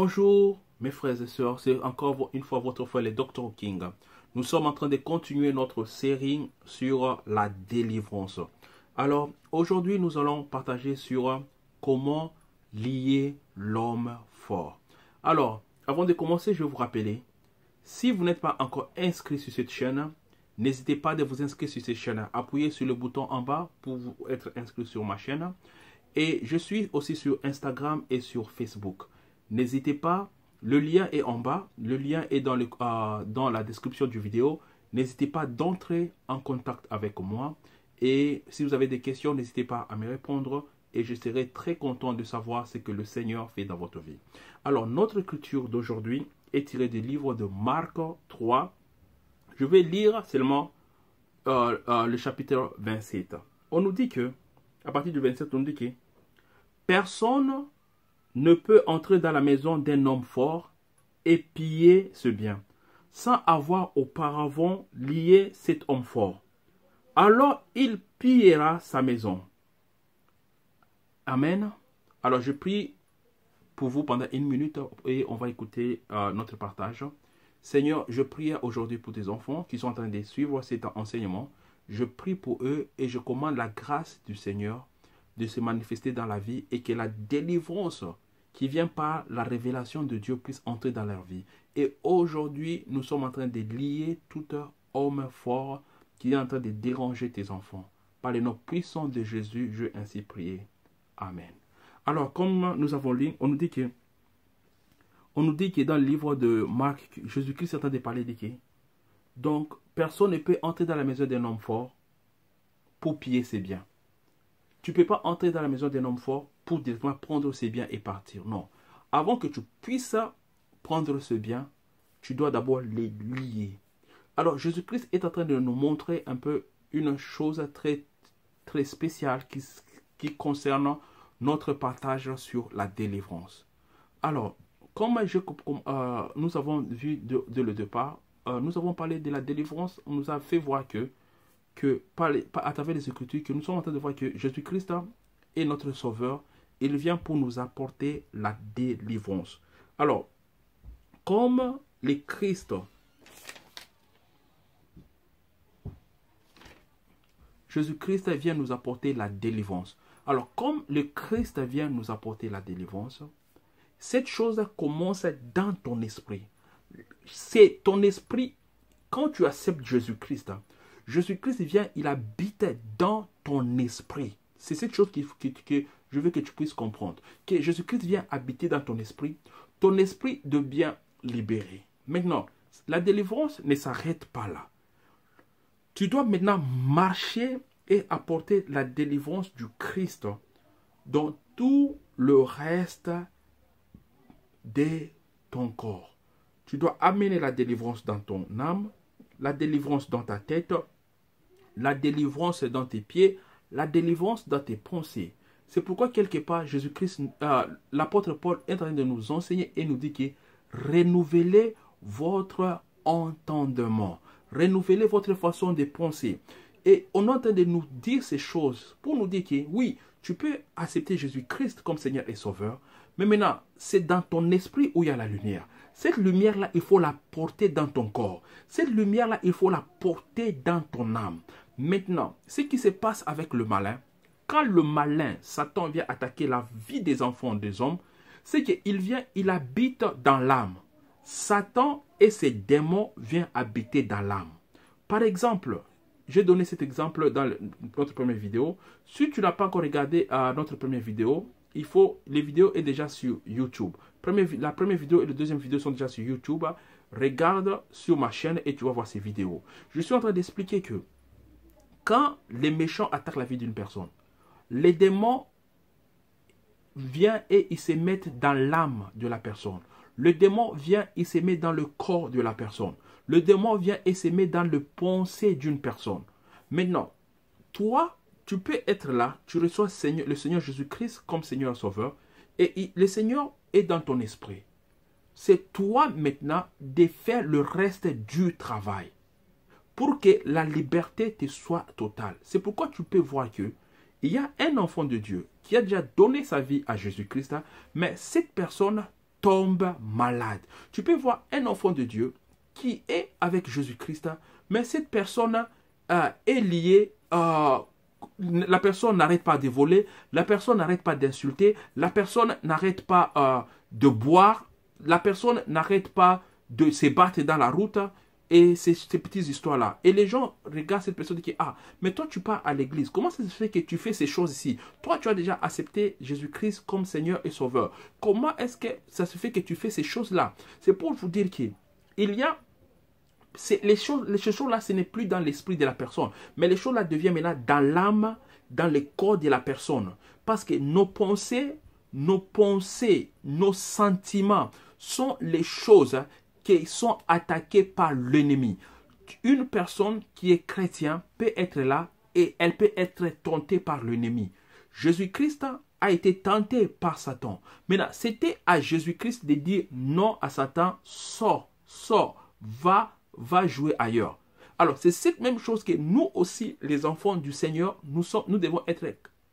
Bonjour mes frères et sœurs, c'est encore une fois votre frère le Dr King. Nous sommes en train de continuer notre série sur la délivrance. Alors aujourd'hui nous allons partager sur comment lier l'homme fort. Alors avant de commencer je vais vous rappeler, si vous n'êtes pas encore inscrit sur cette chaîne, n'hésitez pas de vous inscrire sur cette chaîne. Appuyez sur le bouton en bas pour être inscrit sur ma chaîne. Et je suis aussi sur Instagram et sur Facebook n'hésitez pas. Le lien est en bas. Le lien est dans, le, euh, dans la description du vidéo. N'hésitez pas d'entrer en contact avec moi. Et si vous avez des questions, n'hésitez pas à me répondre. Et je serai très content de savoir ce que le Seigneur fait dans votre vie. Alors, notre culture d'aujourd'hui est tirée du livre de Marc 3. Je vais lire seulement euh, euh, le chapitre 27. On nous dit que, à partir du 27, on nous dit que personne ne peut entrer dans la maison d'un homme fort et piller ce bien, sans avoir auparavant lié cet homme fort. Alors il pillera sa maison. Amen. Alors je prie pour vous pendant une minute et on va écouter euh, notre partage. Seigneur, je prie aujourd'hui pour tes enfants qui sont en train de suivre cet enseignement. Je prie pour eux et je commande la grâce du Seigneur de se manifester dans la vie et que la délivrance qui vient par la révélation de Dieu puisse entrer dans leur vie. Et aujourd'hui, nous sommes en train de lier tout homme fort qui est en train de déranger tes enfants. Par le nom puissant de Jésus, je ainsi prier. Amen. Alors, comme nous avons lu, on nous dit que on nous dit que dans le livre de Marc, Jésus-Christ est en train de parler de qui Donc, personne ne peut entrer dans la maison d'un homme fort pour piller ses biens. Tu ne peux pas entrer dans la maison d'un homme fort pour directement prendre ce biens et partir. Non. Avant que tu puisses prendre ce bien, tu dois d'abord les lier. Alors Jésus-Christ est en train de nous montrer un peu une chose très, très spéciale qui, qui concerne notre partage sur la délivrance. Alors, comme euh, nous avons vu de, le départ, euh, nous avons parlé de la délivrance, on nous a fait voir que, que par à travers les Écritures, que nous sommes en train de voir que Jésus-Christ est notre Sauveur il vient pour nous apporter la délivrance. Alors, comme le Christ, Jésus-Christ vient nous apporter la délivrance. Alors, comme le Christ vient nous apporter la délivrance, cette chose commence dans ton esprit. C'est ton esprit, quand tu acceptes Jésus-Christ, Jésus-Christ vient, il habite dans ton esprit. C'est cette chose qui, qui, je veux que tu puisses comprendre que Jésus-Christ vient habiter dans ton esprit, ton esprit devient libéré. Maintenant, la délivrance ne s'arrête pas là. Tu dois maintenant marcher et apporter la délivrance du Christ dans tout le reste de ton corps. Tu dois amener la délivrance dans ton âme, la délivrance dans ta tête, la délivrance dans tes pieds, la délivrance dans tes pensées, c'est pourquoi quelque part, Jésus-Christ, euh, l'apôtre Paul est en train de nous enseigner et nous dit que renouvelez votre entendement, renouvelez votre façon de penser. Et on est en train de nous dire ces choses pour nous dire que oui, tu peux accepter Jésus-Christ comme Seigneur et Sauveur, mais maintenant, c'est dans ton esprit où il y a la lumière. Cette lumière-là, il faut la porter dans ton corps. Cette lumière-là, il faut la porter dans ton âme. Maintenant, ce qui se passe avec le malin, quand le malin, Satan, vient attaquer la vie des enfants des hommes, c'est qu'il vient, il habite dans l'âme. Satan et ses démons viennent habiter dans l'âme. Par exemple, j'ai donné cet exemple dans notre première vidéo. Si tu n'as pas encore regardé euh, notre première vidéo, il faut, les vidéos sont déjà sur YouTube. la première vidéo et la deuxième vidéo sont déjà sur YouTube. Regarde sur ma chaîne et tu vas voir ces vidéos. Je suis en train d'expliquer que quand les méchants attaquent la vie d'une personne, les démons viennent et ils se mettent dans l'âme de la personne. Le démon vient et se met dans le corps de la personne. Le démon vient et se met dans le pensée d'une personne. Maintenant, toi, tu peux être là, tu reçois le Seigneur Jésus-Christ comme Seigneur Sauveur, et le Seigneur est dans ton esprit. C'est toi maintenant de faire le reste du travail pour que la liberté te soit totale. C'est pourquoi tu peux voir que il y a un enfant de Dieu qui a déjà donné sa vie à Jésus-Christ, hein, mais cette personne tombe malade. Tu peux voir un enfant de Dieu qui est avec Jésus-Christ, hein, mais cette personne euh, est liée euh, la personne n'arrête pas de voler, la personne n'arrête pas d'insulter, la personne n'arrête pas euh, de boire, la personne n'arrête pas de se battre dans la route, hein, et ces, petites histoires-là. Et les gens regardent cette personne qui Ah, mais toi, tu pars à l'église. Comment ça se fait que tu fais ces choses ici Toi, tu as déjà accepté Jésus-Christ comme Seigneur et Sauveur. Comment est-ce que ça se fait que tu fais ces choses-là C'est pour vous dire qu'il y a les choses, les choses là, ce n'est plus dans l'esprit de la personne, mais les choses là deviennent maintenant dans l'âme, dans le corps de la personne, parce que nos pensées, nos pensées, nos sentiments sont les choses qui sont attaqués par l'ennemi. Une personne qui est chrétien peut être là et elle peut être tentée par l'ennemi. Jésus-Christ a été tenté par Satan. Maintenant, c'était à Jésus-Christ de dire non à Satan, sors, sors, va, va jouer ailleurs. Alors, c'est cette même chose que nous aussi, les enfants du Seigneur, nous, sommes, nous devons être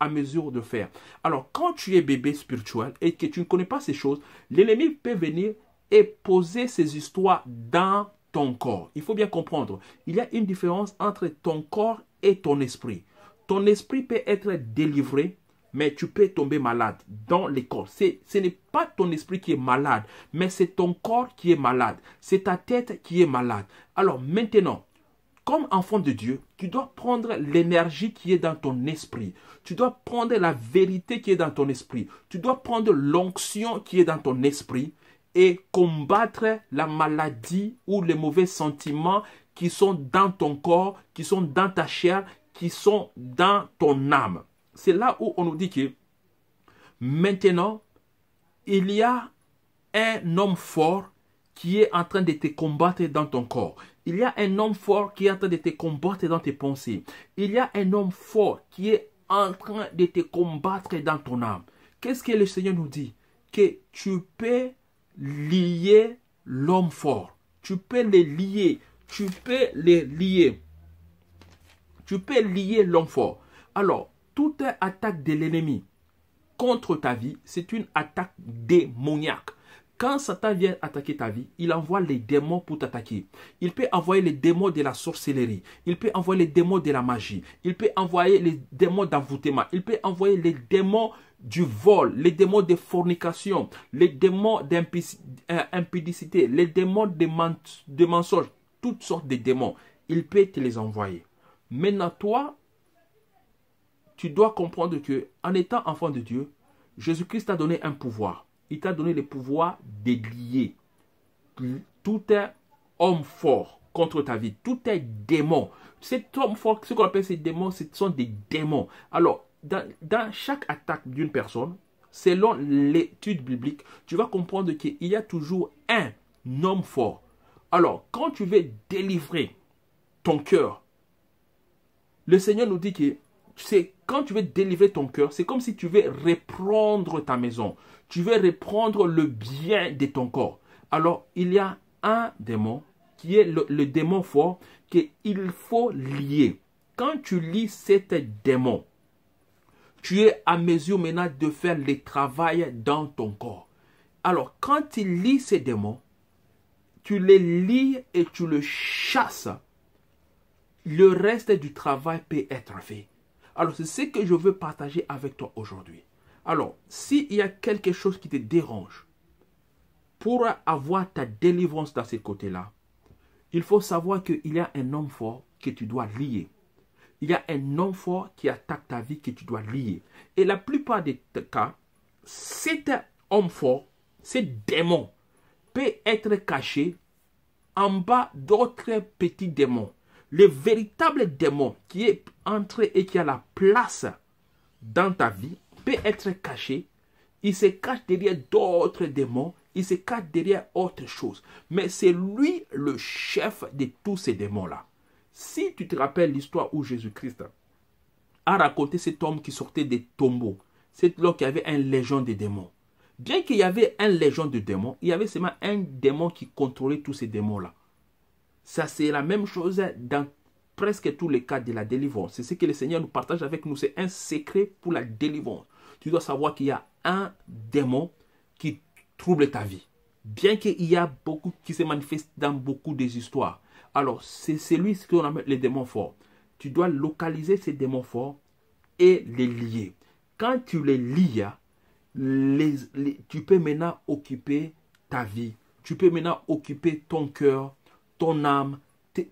à mesure de faire. Alors, quand tu es bébé spirituel et que tu ne connais pas ces choses, l'ennemi peut venir et poser ces histoires dans ton corps. Il faut bien comprendre, il y a une différence entre ton corps et ton esprit. Ton esprit peut être délivré, mais tu peux tomber malade dans les corps. Ce n'est pas ton esprit qui est malade, mais c'est ton corps qui est malade. C'est ta tête qui est malade. Alors maintenant, comme enfant de Dieu, tu dois prendre l'énergie qui est dans ton esprit. Tu dois prendre la vérité qui est dans ton esprit. Tu dois prendre l'onction qui est dans ton esprit et combattre la maladie ou les mauvais sentiments qui sont dans ton corps, qui sont dans ta chair, qui sont dans ton âme. C'est là où on nous dit que maintenant, il y a un homme fort qui est en train de te combattre dans ton corps. Il y a un homme fort qui est en train de te combattre dans tes pensées. Il y a un homme fort qui est en train de te combattre dans ton âme. Qu'est-ce que le Seigneur nous dit Que tu peux lier l'homme fort. Tu peux les lier. Tu peux les lier. Tu peux lier l'homme fort. Alors, toute attaque de l'ennemi contre ta vie, c'est une attaque démoniaque. Quand Satan vient attaquer ta vie, il envoie les démons pour t'attaquer. Il peut envoyer les démons de la sorcellerie. Il peut envoyer les démons de la magie. Il peut envoyer les démons d'envoûtement. Il peut envoyer les démons du vol, les démons de fornication, les démons d'impudicité, euh, les démons de, mensonge. mensonges, toutes sortes de démons. Il peut te les envoyer. Maintenant, toi, tu dois comprendre que en étant enfant de Dieu, Jésus-Christ t'a donné un pouvoir il t'a donné le pouvoir de délier tout un homme fort contre ta vie, tout est démon. Cet homme fort, ce qu'on appelle ces démons, ce sont des démons. Alors, dans, dans chaque attaque d'une personne, selon l'étude biblique, tu vas comprendre qu'il y a toujours un homme fort. Alors, quand tu veux délivrer ton cœur, le Seigneur nous dit que c'est quand tu veux délivrer ton cœur, c'est comme si tu veux reprendre ta maison. Tu veux reprendre le bien de ton corps. Alors, il y a un démon qui est le, démon fort qu'il faut lier. Quand tu lis cet démon, tu es à mesure maintenant de faire le travail dans ton corps. Alors, quand tu lis ces démons, tu les lis et tu le chasses. Le reste du travail peut être fait. Alors, c'est ce que je veux partager avec toi aujourd'hui. Alors, s'il y a quelque chose qui te dérange, pour avoir ta délivrance dans ce côté-là, il faut savoir qu'il y a un homme fort que tu dois lier. Il y a un homme fort qui attaque ta vie que tu dois lier. Et la plupart des cas, cet homme fort, ce démon, peut être caché en bas d'autres petits démons le véritable démon qui est entré et qui a la place dans ta vie peut être caché. Il se cache derrière d'autres démons. Il se cache derrière autre chose. Mais c'est lui le chef de tous ces démons-là. Si tu te rappelles l'histoire où Jésus-Christ a raconté cet homme qui sortait des tombeaux, c'est là qu'il y avait un légion de démons. Bien qu'il y avait un légion de démons, il y avait seulement un démon qui contrôlait tous ces démons-là. Ça, c'est la même chose dans presque tous les cas de la délivrance. C'est ce que le Seigneur nous partage avec nous. C'est un secret pour la délivrance. Tu dois savoir qu'il y a un démon qui trouble ta vie. Bien qu'il y a beaucoup qui se manifeste dans beaucoup des histoires. Alors, c'est celui ce qu'on appelle les démons forts. Tu dois localiser ces démons forts et les lier. Quand tu les lies, hein, tu peux maintenant occuper ta vie. Tu peux maintenant occuper ton cœur, ton âme,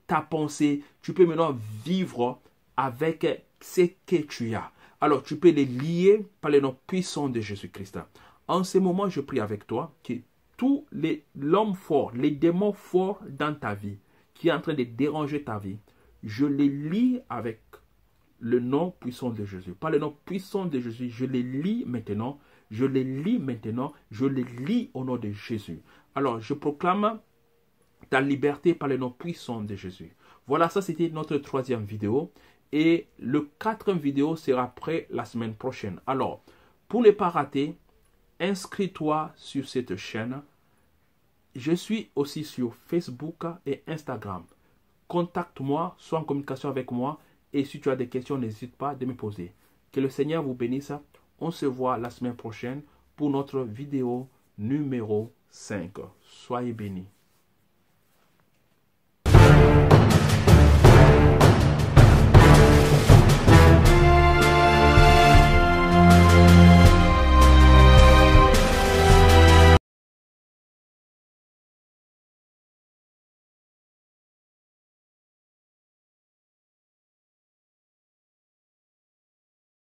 ta pensée, tu peux maintenant vivre avec ce que tu as. Alors tu peux les lier par le nom puissant de Jésus-Christ. En ce moment, je prie avec toi que tous les l'homme fort, les démons forts dans ta vie, qui est en train de déranger ta vie, je les lis avec le nom puissant de Jésus. Par le nom puissant de Jésus, je les lis maintenant. Je les lis maintenant. Je les lis au nom de Jésus. Alors, je proclame ta liberté par le nom puissant de Jésus. Voilà, ça c'était notre troisième vidéo. Et le quatrième vidéo sera prêt la semaine prochaine. Alors, pour ne pas rater, inscris-toi sur cette chaîne. Je suis aussi sur Facebook et Instagram. Contacte-moi, sois en communication avec moi. Et si tu as des questions, n'hésite pas de me poser. Que le Seigneur vous bénisse. On se voit la semaine prochaine pour notre vidéo numéro 5. Soyez bénis.